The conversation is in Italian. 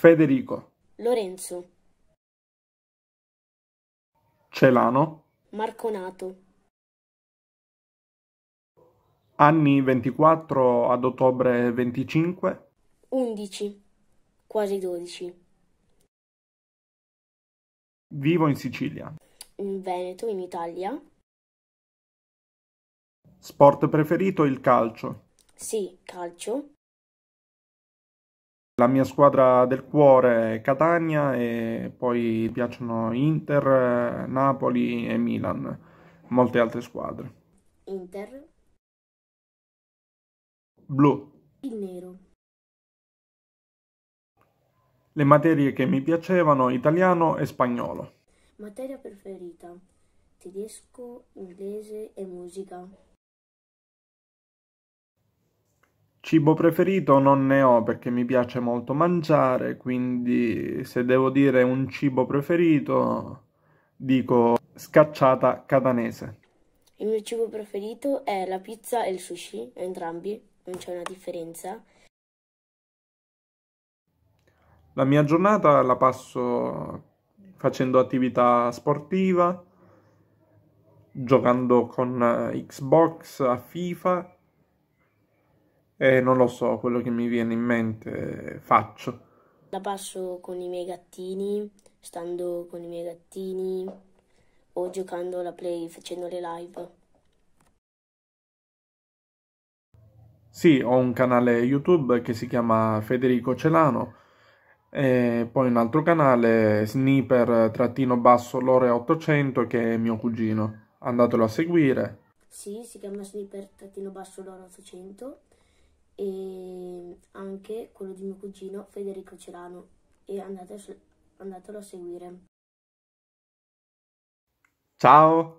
Federico, Lorenzo, Celano, Marconato, anni 24 ad ottobre 25, 11, quasi 12, vivo in Sicilia. in Veneto, in Italia. Sport preferito il calcio. Sì, calcio. La mia squadra del cuore è Catania e poi piacciono Inter, Napoli e Milan, molte altre squadre. Inter. Blu. Il nero. Le materie che mi piacevano italiano e spagnolo. Materia preferita. Tedesco, inglese e musica. Cibo preferito non ne ho perché mi piace molto mangiare, quindi se devo dire un cibo preferito dico scacciata catanese. Il mio cibo preferito è la pizza e il sushi, entrambi, non c'è una differenza. La mia giornata la passo facendo attività sportiva, giocando con eh, Xbox a FIFA eh, non lo so, quello che mi viene in mente faccio. La passo con i miei gattini, stando con i miei gattini o giocando alla play, facendo le live. Sì, ho un canale YouTube che si chiama Federico Celano e poi un altro canale sniper-lore800 che è mio cugino. Andatelo a seguire. Sì, si chiama sniper-lore800 e anche quello di mio cugino Federico Celano e andate, andatelo a seguire. Ciao!